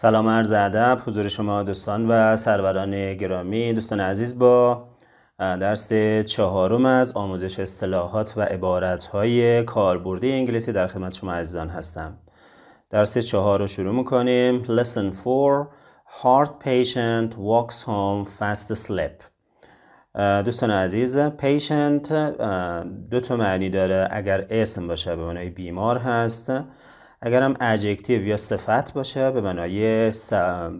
سلام عرض ادب حضور شما دوستان و سروران گرامی دوستان عزیز با درس چهارم از آموزش اصطلاحات و های کاربردی انگلیسی در خدمت شما عزیزان هستم درس چهار رو شروع میکنیم Lesson 4 Heart patient walks home fast asleep دوستان عزیز پیشنت دو تا معنی داره اگر اسم باشه به معنی بیمار هست اگر هم اجکتیو یا صفت باشه به معنای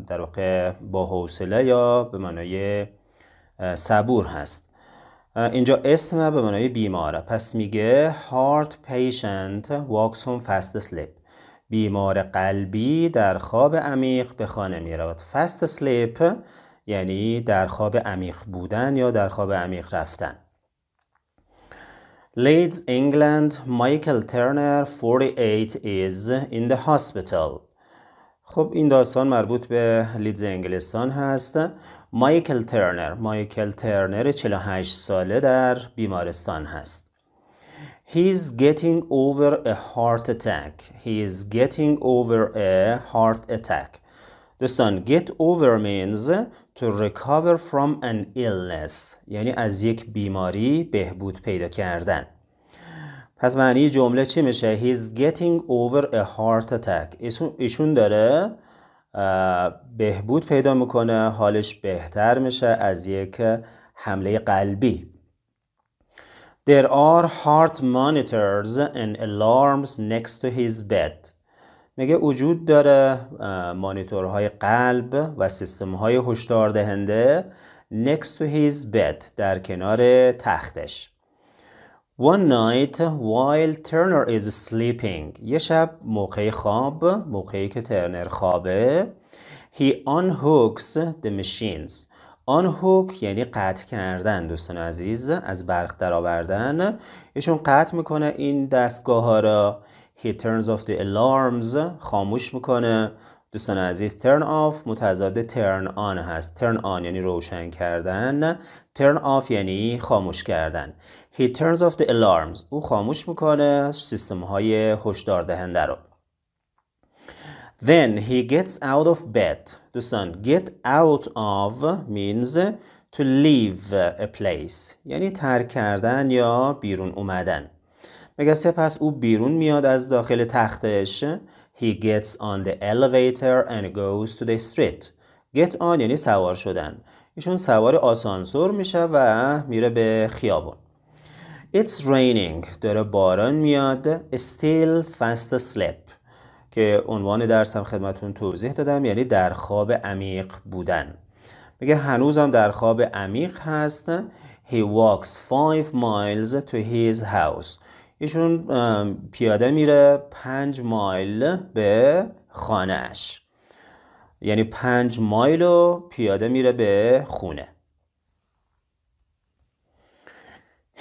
در واقع با حوصله یا به معنای صبور هست اینجا اسم به معنای بیماره پس میگه heart patient walks home fast asleep بیمار قلبی در خواب عمیق به خانه می fast asleep یعنی در خواب عمیق بودن یا در خواب عمیق رفتن Leeds, England, Michael Turner, 48 is in the hospital. خب این داستان مربوط به لیدز انگلستان هست. مایکل ترنر، مایکل ترنر 48 ساله در بیمارستان هست. He's getting over a heart attack. He's getting over a heart attack. دوستان get over means to recover from an illness یعنی از یک بیماری بهبود پیدا کردن پس معنی جمله چی میشه he's getting over a heart attack ایشون داره بهبود پیدا میکنه حالش بهتر میشه از یک حمله قلبی There are heart monitors and alarms next to his bed میگه وجود داره مانیتورهای قلب و سیستم های هشدار دهنده next to his bed در کنار تختش One night while Turner is sleeping یه شب موقع خواب موقعی که ترنر خوابه He unhooks the machines آن هوک یعنی قطع کردن دوستان عزیز از برق درآوردن ایشون قطع میکنه این دستگاه ها را He turns off the alarms خاموش میکنه دوستان عزیز turn off متضاد turn on هست turn on یعنی روشن کردن turn off یعنی خاموش کردن he turns off the alarms او خاموش میکنه سیستم های هشدار دهنده رو then he gets out of bed دوستان get out of means to leave a place یعنی ترک کردن یا بیرون اومدن میگه سپس او بیرون میاد از داخل تختش He gets on the elevator and goes to the street Get on یعنی سوار شدن ایشون سوار آسانسور میشه و میره به خیابون It's raining داره باران میاد Still fast asleep که عنوان درسم خدمتون توضیح دادم یعنی در خواب عمیق بودن میگه هنوزم در خواب عمیق هست He walks five miles to his house ایشون پیاده میره پنج مایل به خانهش یعنی پنج مایل رو پیاده میره به خونه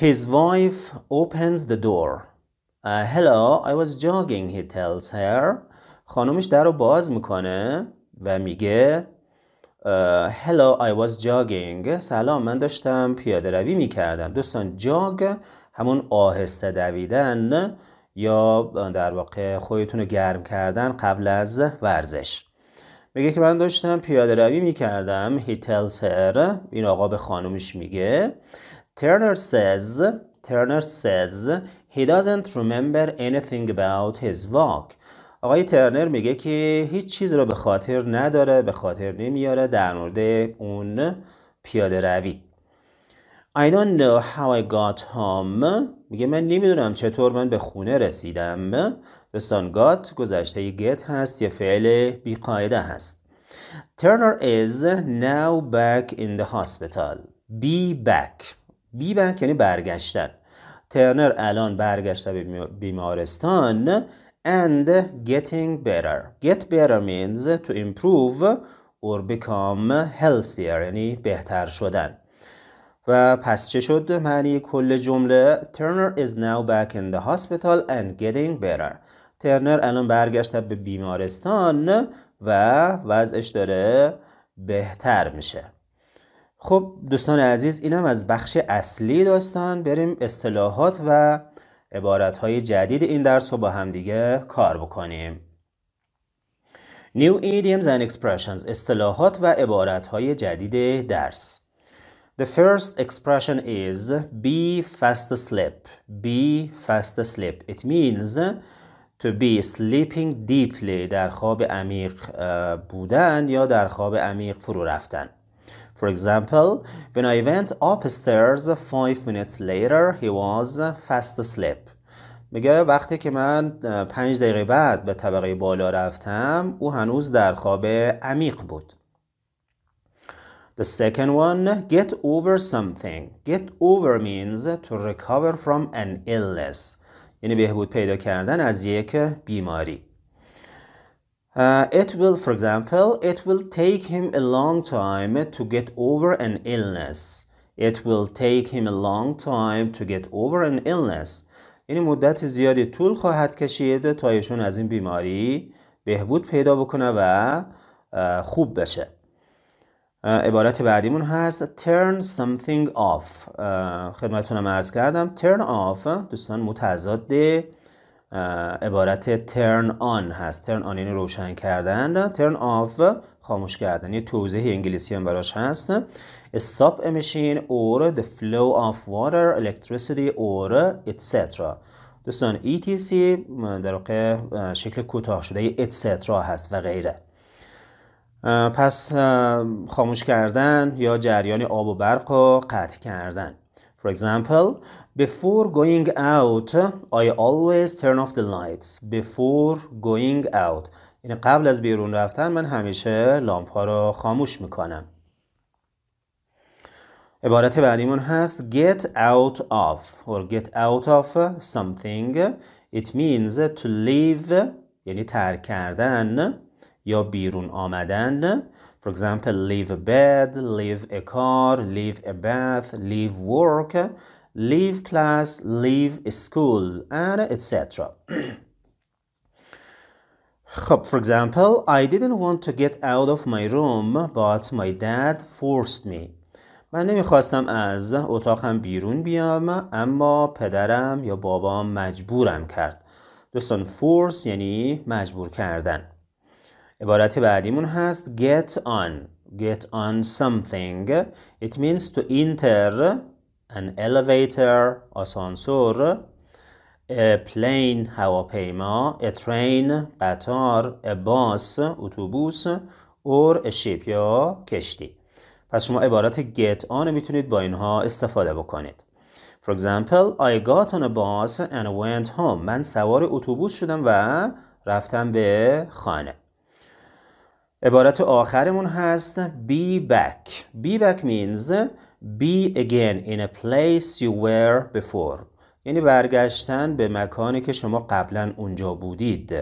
His wife opens the door. Uh, hello, I was jogging, he tells her. خانومش در رو باز میکنه و میگه uh, Hello, I was jogging. سلام من داشتم پیاده روی میکردم. دوستان جاگ همون آهسته دویدن یا در واقع خودتون رو گرم کردن قبل از ورزش میگه که من داشتم پیاده روی میکردم هی تلز her این آقا به خانومش میگه Turner says Turner says he doesn't remember anything about his walk آقای ترنر میگه که هیچ چیز را به خاطر نداره به خاطر نمیاره در مورد اون پیاده روی I don't know how I got home میگه من نمیدونم چطور من به خونه رسیدم دوستان got گذشته get هست یه فعل بیقاعده هست Turner is now back in the hospital be back be back یعنی برگشتن Turner الان برگشته به بیمارستان and getting better get better means to improve or become healthier یعنی بهتر شدن و پس چه شد معنی کل جمله Turner is now back in the hospital and getting better ترنر الان برگشته به بیمارستان و وضعش داره بهتر میشه خب دوستان عزیز اینم از بخش اصلی داستان بریم اصطلاحات و های جدید این درس رو با دیگه کار بکنیم New idioms and expressions اصطلاحات و های جدید درس The first expression is be fast asleep. Be fast asleep. It means to be sleeping deeply در خواب عمیق بودن یا در خواب عمیق فرو رفتن. For example, when I went upstairs five minutes later, he was fast asleep. میگه وقتی که من پنج دقیقه بعد به طبقه بالا رفتم او هنوز در خواب عمیق بود. The second one, get over something. Get over means to recover from an illness. یعنی بهبود پیدا کردن از یک بیماری. Uh, it will, for example, it will take him a long time to get over an illness. It will take him a long time to get over an illness. یعنی مدت زیادی طول خواهد کشید تا ایشون از این بیماری بهبود پیدا بکنه و uh, خوب بشه. عبارت بعدیمون هست turn something off خدمتونم ارز کردم turn off دوستان متضاد عبارت turn on هست turn on یعنی روشن کردن turn off خاموش کردن یه توضیح انگلیسی هم براش هست stop a machine or the flow of water electricity or etc دوستان etc در واقع شکل کوتاه شده etc هست و غیره پس خاموش کردن یا جریان آب و برق رو قطع کردن For example, before going out, I always turn off the lights. Before going out. یعنی قبل از بیرون رفتن من همیشه لامپ ها رو خاموش میکنم. عبارت بعدیمون هست get out of or get out of something. It means to leave یعنی ترک کردن یا بیرون آمدن For example, leave a bed, leave a car, leave a bath, leave work, leave class, leave school, and etc. خب for example, I didn't want to get out of my room, but my dad forced me. من نمیخواستم از اتاقم بیرون بیام اما پدرم یا بابام مجبورم کرد دوستان force یعنی مجبور کردن عبارت بعدیمون هست get on get on something it means to enter an elevator آسانسور a plane هواپیما a train قطار a bus اتوبوس or a ship یا کشتی پس شما عبارت get on میتونید با اینها استفاده بکنید For example, I got on a bus and went home. من سوار اتوبوس شدم و رفتم به خانه. عبارت آخرمون هست be back be back means be again in a place you were before یعنی برگشتن به مکانی که شما قبلا اونجا بودید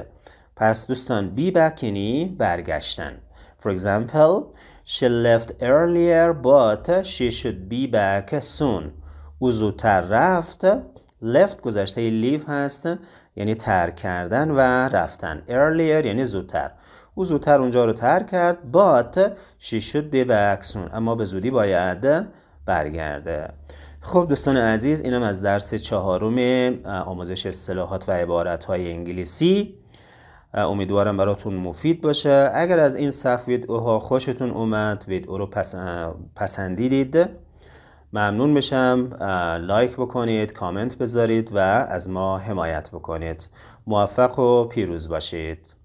پس دوستان be back یعنی برگشتن For example She left earlier but she should be back soon او زودتر رفت left گذشته leave هست یعنی ترک کردن و رفتن earlier یعنی زودتر او زودتر اونجا رو ترک کرد but she should be back اما به زودی باید برگرده خب دوستان عزیز اینم از درس چهارم آموزش اصطلاحات و عبارت های انگلیسی امیدوارم براتون مفید باشه اگر از این صف ویدئوها خوشتون اومد ویدئو رو پسندیدید ممنون میشم لایک بکنید کامنت بذارید و از ما حمایت بکنید موفق و پیروز باشید